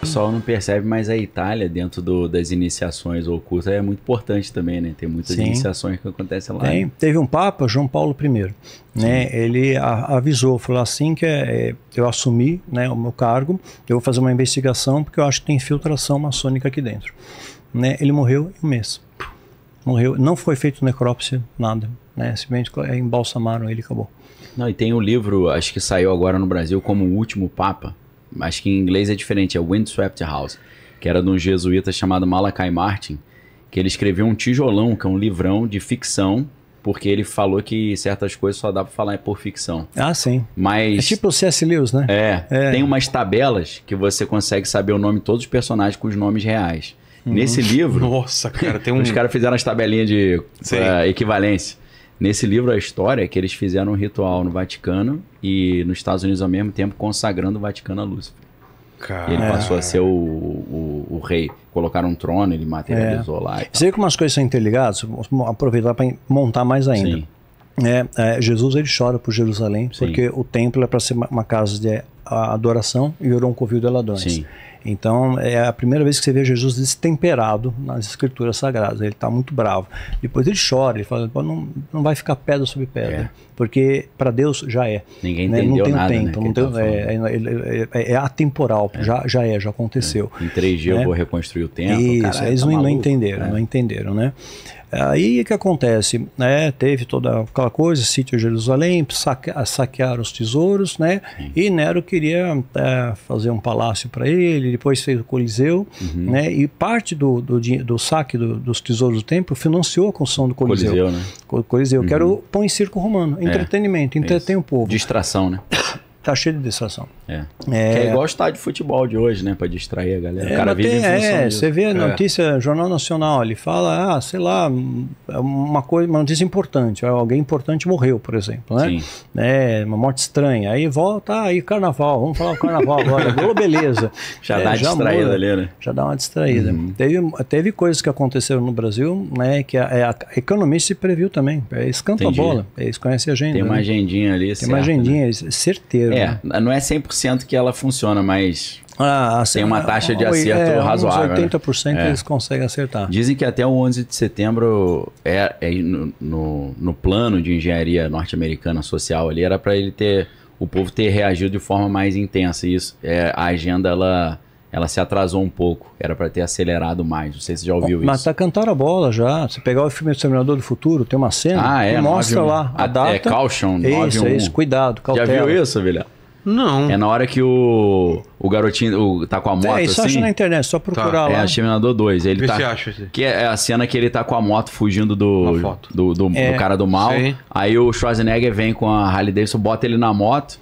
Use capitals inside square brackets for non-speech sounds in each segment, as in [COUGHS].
O pessoal não percebe, mas a Itália, dentro do, das iniciações ocultas, é muito importante também, né? Tem muitas Sim. iniciações que acontecem lá. Tem. Né? Teve um Papa, João Paulo I, né? Ele a, avisou, falou assim que é, é, eu assumi né, o meu cargo, eu vou fazer uma investigação porque eu acho que tem infiltração maçônica aqui dentro. Né? Ele morreu em um mês. Morreu, não foi feito necrópsia, nada. Né? Simplesmente é, embalsamaram ele e acabou. Não, e tem o um livro, acho que saiu agora no Brasil, como o último Papa. Acho que em inglês é diferente, é Windswept House, que era de um jesuíta chamado Malachi Martin, que ele escreveu um tijolão, que é um livrão de ficção, porque ele falou que certas coisas só dá para falar por ficção. Ah, sim. Mas é tipo o C.S. Lewis, né? É, é, Tem umas tabelas que você consegue saber o nome de todos os personagens com os nomes reais. Uhum. Nesse livro, nossa, cara, tem um... os caras fizeram as tabelinhas de uh, equivalência. Nesse livro, a história é que eles fizeram um ritual no Vaticano e nos Estados Unidos ao mesmo tempo consagrando o Vaticano a Lúcifer. Cara... Ele passou a é. ser o, o, o, rei. Colocaram um trono, ele materializou é. lá. Você vê que umas coisas são interligadas? Vou aproveitar para montar mais ainda. Sim. É, é, Jesus ele chora por Jerusalém, Sim. porque o templo é para ser uma, uma, casa de adoração e virou um covil de ladrões. Sim. Então é a primeira vez que você vê Jesus destemperado nas escrituras sagradas. Ele está muito bravo. Depois ele chora, ele fala: não, não vai ficar pedra sobre pedra, é. porque para Deus já é. Ninguém né? entendeu nada. não nada, tempo, né? não tem, tá é é, é, é, é, atemporal, é. Já, já é, já aconteceu. Em três dias eu né? vou reconstruir o templo. Isso, caralho, eles tá não, maluco, não entenderam, não entenderam, né? Aí o que acontece? Né? Teve toda aquela coisa, sítio Jerusalém, saque, saquearam os tesouros, né? Uhum. E Nero queria é, fazer um palácio para ele, depois fez o Coliseu, uhum. né? E parte do, do, do saque do, dos tesouros do templo financiou a construção do Coliseu. Coliseu, né? Coliseu, uhum. que era uhum. pão circo romano, é, entretenimento, é, entretém o povo. Distração, né? [COUGHS] tá cheio de distração. É. É, é igual estar de futebol de hoje, né? Para distrair a galera. É, o cara vive tem, é, você vê a é. notícia, é. Jornal Nacional, ele fala, ah, sei lá, é uma coisa, uma notícia importante, alguém importante morreu, por exemplo, né? Sim. É, uma morte estranha. Aí volta, aí ah, carnaval, vamos falar o carnaval agora. [LAUGHS] beleza. Já é, dá uma já distraída muda, ali, né? Já dá uma distraída. Uhum. Teve, teve coisas que aconteceram no Brasil, né? Que a, a economia se previu também. É escanta a bola, eles conhecem a agenda. Tem uma né? agendinha ali, Tem certo, uma né? agendinha, né? certeza. É, né? não é 100% que ela funciona, mas ah, assim, tem uma ah, taxa de ah, acerto é, razoável. Uns 80% né? É. eles é. conseguem acertar. Dizem que até o 11 de setembro é, é no, no, no, plano de engenharia norte-americana social ali era para ele ter o povo ter reagido de forma mais intensa. Isso é a agenda ela ela se atrasou um pouco. Era para ter acelerado mais. Não sei se você já ouviu Bom, isso. Mas tá cantando a bola já. Você pegar o filme do Exterminador do Futuro, tem uma cena ah, é, que mostra 9, lá a, ah, é data. É caution, 9, Isso, é isso. Cuidado, cautela. Já viu isso, Vilhão? Não. É na hora que o, o garotinho o, tá com a é, moto. É, isso assim, acha na internet, só procurar tá. lá. É, Exterminador 2. Ele tá. Acha, que é, é a cena que ele tá com a moto fugindo do, do, do, é, do, cara do mal. Sim. Aí o Schwarzenegger vem com a Harley Davidson, bota ele na moto.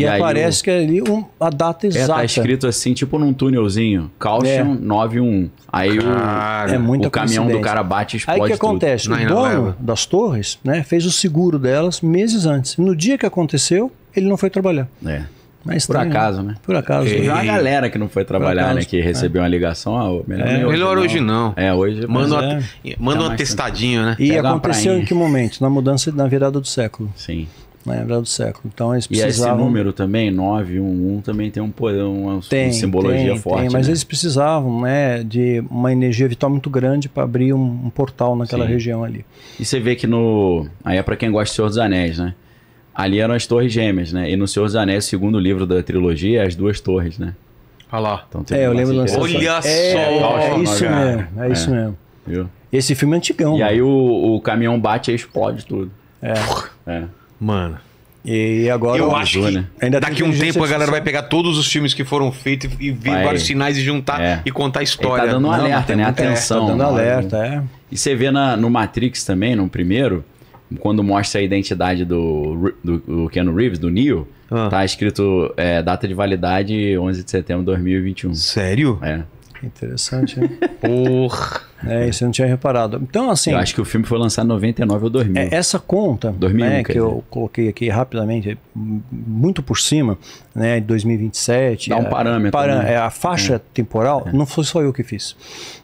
E, e aparece o... que é ali um, a data exata. É, tá escrito assim, tipo num túnelzinho. Caution é. 91. Aí cara, o, é o caminhão do cara bate e explode Aí que acontece? Tudo. O dono das torres né, fez o seguro delas meses antes. No dia que aconteceu, ele não foi trabalhar. É. Mas por estranho, né? acaso, né? Por acaso. E... a galera que não foi trabalhar, né, acaso, né? Que recebeu é. uma ligação. Ah, melhor, é, melhor hoje, não. hoje, não. É, hoje. Manda, uma, é. manda tá um atestadinho, né? E Pega aconteceu em que momento? Na mudança, na virada do século. Sim na virada do século. Então eles precisavam. E esse número também, 911, também tem um uma tem, simbologia tem, forte. Tem, mas né? eles precisavam né, de uma energia vital muito grande para abrir um, um, portal naquela Sim. região ali. E você vê que no. Aí é para quem gosta do Senhor dos Anéis, né? Ali eram as Torres Gêmeas, né? E no Senhor dos Anéis, segundo livro da trilogia, é as duas torres, né? Olha lá. Então, é, eu lembro lançar Olha é, só! É, é, é isso mesmo, é, é isso mesmo. Viu? Esse filme é antigão. E mano. aí o, o caminhão bate e explode tudo. É. é. Mano. E agora. Eu acho que ainda daqui um tempo a galera vai pegar todos os filmes que foram feitos e ver vai. vários sinais e juntar é. e contar a história. Ele tá dando um alerta, né? Atenção. É, tá dando né? alerta, é. E você vê na, no Matrix também, no primeiro, quando mostra a identidade do, do, do Keanu Reeves, do Neo, ah. tá escrito é, data de validade 11 de setembro de 2021. Sério? É. Interessante, né? [LAUGHS] Porra. É, isso eu não tinha reparado. Então, assim. Eu acho que o filme foi lançado em 99 ou 2000. É, essa conta 2001, né, que eu coloquei aqui rapidamente, muito por cima, né, 2027. Dá um é, parâmetro. É, né? é a faixa é. temporal, é. não foi só eu que fiz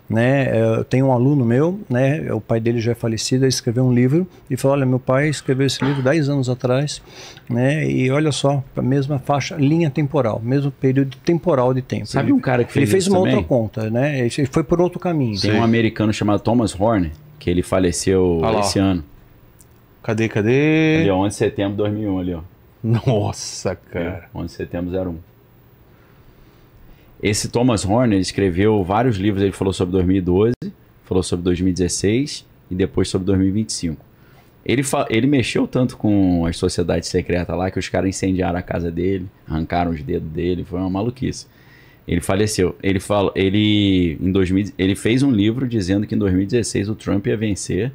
né? É, eu tenho um aluno meu, né? O pai dele já é falecido, ele escreveu um livro e falou: olha, meu pai escreveu esse livro 10 anos atrás, né? E olha só, a mesma faixa, linha temporal, mesmo período temporal de tempo. Sabe ele, um cara que fez Ele fez uma também? outra conta, né? Ele foi por outro caminho. Tem um americano chamado Thomas Horne, que ele faleceu esse ano. Cadê, cadê? Ali, é 11 de setembro de 2001, ali, ó. Nossa, cara. Ali, é, 11 de setembro 01. Esse Thomas Horner escreveu vários livros, ele falou sobre 2012, falou sobre 2016 e depois sobre 2025. Ele, ele mexeu tanto com as sociedades secretas lá que os caras incendiaram a casa dele, arrancaram os dedos dele, foi uma maluquice. Ele faleceu. Ele, fala, ele, em 2000, ele fez um livro dizendo que em 2016 o Trump ia vencer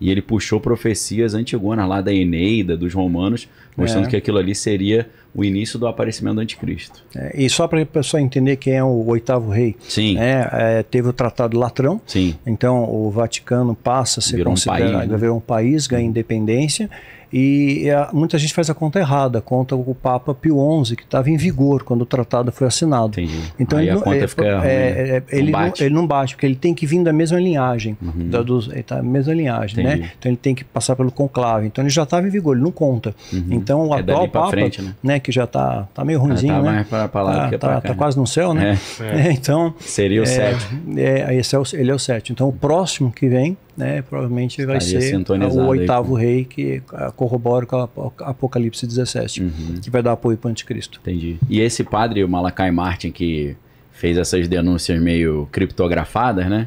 e ele puxou profecias antigonas lá da Eneida, dos romanos, mostrando é. que aquilo ali seria o início do aparecimento do anticristo. É, e só para a pessoa entender quem é o oitavo rei. Sim. Né, é, teve o Tratado Latrão. Sim. Então o Vaticano passa a ser virou considerado, um país, né? virou um país, ganha independência. E a, muita gente faz a conta errada, conta o Papa Pio XI, que estava em vigor quando o tratado foi assinado. Entendi. Então Aí ele, a não, conta é, fica é, né? é, ele, não, ele, não, bate, porque ele tem que vir da mesma linhagem, uhum. da, dos, tá, mesma linhagem, né? Entendi. né? Então ele tem que passar pelo conclave. Então ele já estava em vigor, ele não conta. Uhum. Então o é atual Papa, frente, né? né? que já está tá meio ruimzinho, está ah, tá né? Mais pra, pra lá tá, tá pra tá né? quase no céu, né? É. [LAUGHS] Então... Seria o 7. É, é, esse é o, ele é o 7. Então o próximo que vem né, provavelmente vai ser o oitavo com... rei que ah, corrobora com Apocalipse 17, uhum. que vai dar apoio para o anticristo. Entendi. E esse padre, o Malakai Martin, que fez essas denúncias meio criptografadas, né?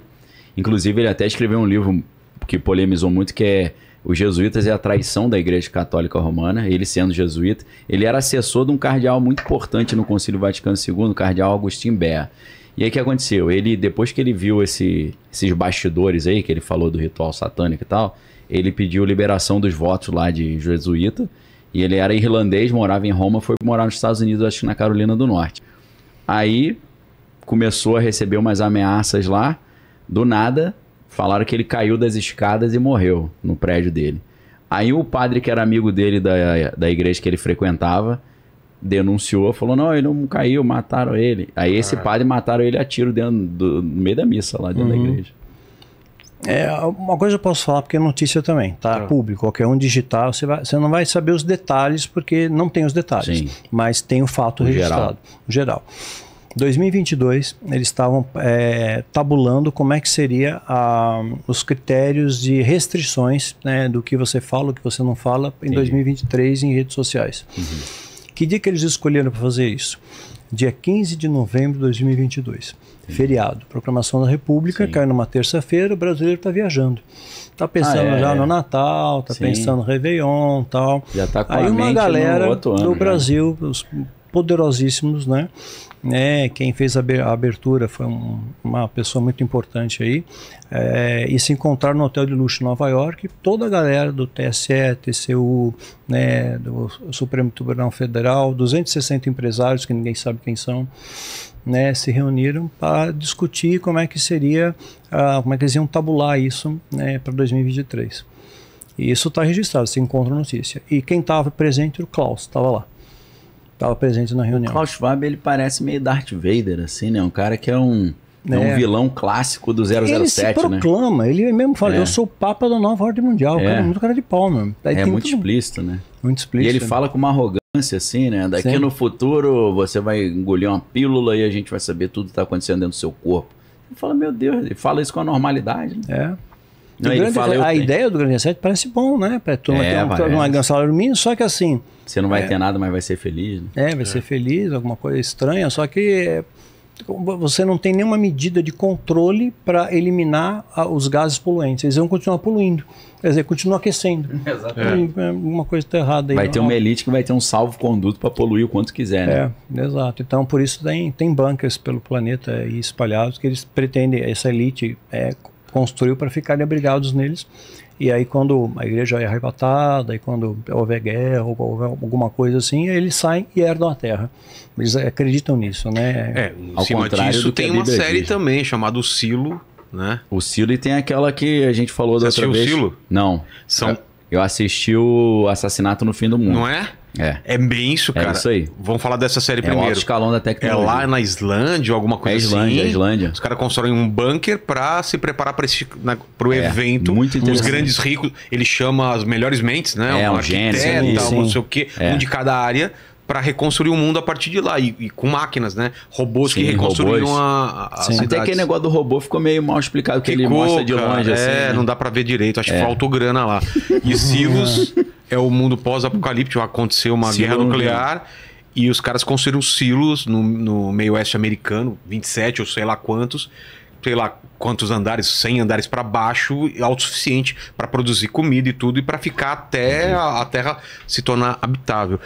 Inclusive, ele até escreveu um livro que polemizou muito, que é Os Jesuítas e a Traição da Igreja Católica Romana. Ele sendo jesuíta, ele era assessor de um cardeal muito importante no Concílio Vaticano II, o cardeal Agostinho Bea. E aí o que aconteceu? Ele, depois que ele viu esse, esses bastidores aí, que ele falou do ritual satânico e tal, ele pediu liberação dos votos lá de jesuíta. E ele era irlandês, morava em Roma, foi morar nos Estados Unidos, acho que na Carolina do Norte. Aí começou a receber umas ameaças lá, do nada, falaram que ele caiu das escadas e morreu no prédio dele. Aí o padre que era amigo dele da, da igreja que ele frequentava denunciou, falou: não, ele não caiu, mataram ele. Aí esse ah. padre mataram ele a tiro dentro do, no meio da missa, lá dentro uhum. da igreja. É, uma coisa eu posso falar porque é notícia também, tá? Claro. Público, qualquer um digitar, você, vai, você não vai saber os detalhes porque não tem os detalhes, Sim. mas tem o fato o registrado, geral. geral. 2022 eles estavam é, tabulando como é que seria a, os critérios de restrições né, do que você fala, o que você não fala em 2023 em redes sociais. Uhum. Que dia que eles escolheram para fazer isso? Dia 15 de novembro de 2022. Sim. Feriado. Proclamação da República, Sim. cai numa terça-feira, o brasileiro está viajando. Está pensando ah, é, já no Natal, está pensando no Réveillon tal. Já está com Aí uma galera do ano, né? Brasil, os poderosíssimos, né? É, quem fez a abertura foi um, uma pessoa muito importante aí. É, e se encontrar no hotel de luxo em Nova York, toda a galera do TSE, TCU, né, do Supremo Tribunal Federal, 260 empresários que ninguém sabe quem são, né, se reuniram para discutir como é que seria, ah, como é que eles iam tabular isso né, para 2023. E isso está registrado, se encontra notícia. E quem estava presente, era o Klaus, estava lá. Estava presente na reunião. O Klaus Schwab, ele parece meio Darth Vader, assim, né? Um cara que é um, né, é. um vilão clássico do 007, ele se né? proclama, né? ele mesmo fala, é. eu sou o papa da nova ordem mundial. É. O cara é. é muito cara de pau, mesmo. é muito tudo... explícito, né? Muito explícito. E ele né? fala com uma arrogância, assim, né? Daqui Sim. no futuro você vai engolir uma pílula e a gente vai saber tudo que está acontecendo dentro do seu corpo. Ele fala, meu Deus, ele fala isso com a normalidade. Né? É. Não, grande, fala, a ideia do grande reset parece bom, né? Para é, ter um, um, salário mínimo, só que assim. Você não vai é, ter nada, mas vai ser feliz. Né? É, vai é. ser feliz, alguma coisa estranha, só que é, você não tem nenhuma medida de controle para eliminar a, os gases poluentes. Eles vão continuar poluindo. Quer dizer, continua aquecendo. [LAUGHS] Exatamente. É. é uma coisa está errada aí. Vai ter uma elite que vai ter um salvo-conduto para poluir o quanto quiser, né? É, exato. Então, por isso tem, tem bunkers pelo planeta espalhados que eles pretendem, essa elite é, construiu para ficarem abrigados neles. E aí, quando a igreja é arrebatada, e quando houver guerra, ou houver alguma coisa assim, eles saem e herdam a terra. Eles acreditam nisso, né? É, ao contrário disso, tem uma série né? também chamada O Silo, né? O Silo e tem aquela que a gente falou Você da outra vez. o Silo? Não. São... Eu assisti o Assassinato no Fim do Mundo. Não é? É. É bem isso, é cara. É isso aí. Vamos falar dessa série é primeiro. É o escalão da tecnologia. É lá na Islândia ou alguma coisa é Islândia, assim. É Islândia. Os caras constroem um bunker para se preparar para esse na, pro é, evento. Muito interessante. Os grandes ricos, ele chama as melhores mentes, né? É, um, um gênio. Um não sei o quê. É. Um de cada área para reconstruir o mundo a partir de lá e, e com máquinas, né? Robôs Sim, que reconstruíram a, a Sim. Até aquele negócio do robô ficou meio mal explicado, que ele mostra de longe. Assim, é, assim, né? não dá para ver direito. Acho é. que faltou grana lá. [LAUGHS] E Silos é o mundo pós-apocalíptico. Aconteceu uma Silo guerra nuclear e os caras construíram silos no, no meio-oeste americano, 27 ou sei lá quantos, sei lá quantos andares, 100 andares para baixo, autossuficiente para produzir comida e tudo, e para ficar até uhum. a, a, terra se tornar habitável.